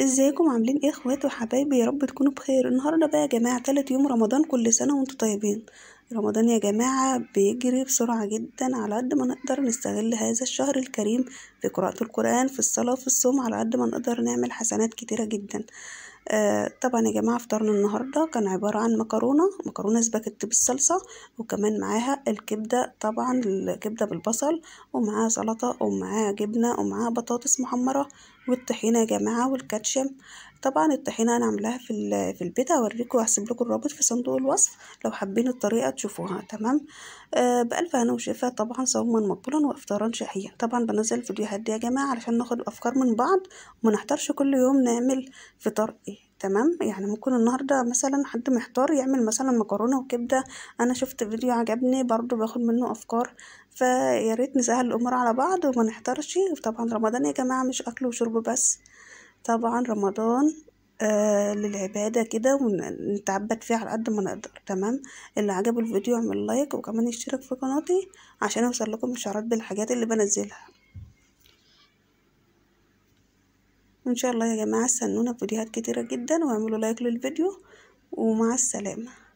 ازيكم عاملين ايه اخوات وحبايبي يا رب تكونوا بخير النهارده بقى يا جماعه تالت يوم رمضان كل سنه وانتم طيبين رمضان يا جماعة بيجري بسرعة جدا على قد ما نقدر نستغل هذا الشهر الكريم في قراءة القرآن في الصلاة في الصوم على قد ما نقدر نعمل حسنات كتيرة جدا آه طبعا يا جماعة فطارنا النهاردة كان عبارة عن مكرونة مكرونة سباكت بالصلصة وكمان معاها الكبدة طبعا الكبدة بالبصل ومعاها سلطة ومعاها جبنة ومعاها بطاطس محمرة والطحينة يا جماعة والكاتشب طبعا الطحينه هنعملها في في البيت هوريكم هسيب لكم الرابط في صندوق الوصف لو حابين الطريقه تشوفوها تمام آه بالف هنا وشفاء طبعا صوما مقبولا وافطارا شهيا طبعا بنزل الفيديوهات دي يا جماعه علشان ناخد افكار من بعض وما نحتارش كل يوم نعمل فطار ايه تمام يعني ممكن النهاردة مثلا حد محتار يعمل مثلا مكرونة وكبدة أنا شفت فيديو عجبني برضو باخد منه أفكار فياريت نسهل الأمور على بعض وما نحتارش وطبعا رمضان يا جماعة مش أكل وشرب بس طبعا رمضان آه للعبادة كده ونتعبد فيه على قد ما نقدر تمام اللي عجبه الفيديو اعمل لايك وكمان يشترك في قناتي عشان اوصل لكم اشعارات بالحاجات اللي بنزلها ان شاء الله يا جماعة استنونا فيديوهات كتيرة جدا واعملوا لايك للفيديو ومع السلامة